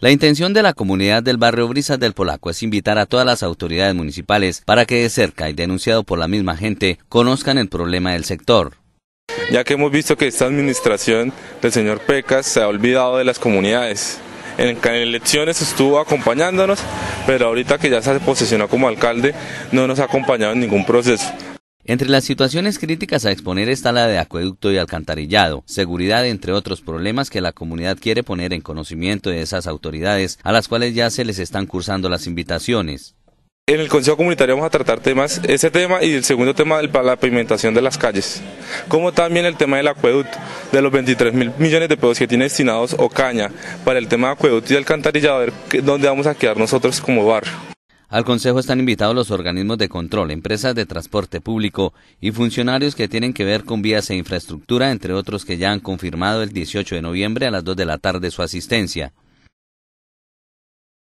La intención de la comunidad del barrio Brisas del Polaco es invitar a todas las autoridades municipales para que de cerca y denunciado por la misma gente conozcan el problema del sector ya que hemos visto que esta administración del señor Pecas se ha olvidado de las comunidades. En, elecciones estuvo acompañándonos, pero ahorita que ya se posicionó como alcalde no nos ha acompañado en ningún proceso. Entre las situaciones críticas a exponer está la de acueducto y alcantarillado, seguridad entre otros problemas que la comunidad quiere poner en conocimiento de esas autoridades a las cuales ya se les están cursando las invitaciones. En el Consejo Comunitario vamos a tratar temas, ese tema y el segundo tema de la pavimentación de las calles, como también el tema del acueducto, de los 23 mil millones de pesos que tiene destinados Ocaña para el tema de acueducto y alcantarillado, a ver dónde vamos a quedar nosotros como barrio. Al Consejo están invitados los organismos de control, empresas de transporte público y funcionarios que tienen que ver con vías e infraestructura, entre otros que ya han confirmado el 18 de noviembre a las 2 de la tarde su asistencia.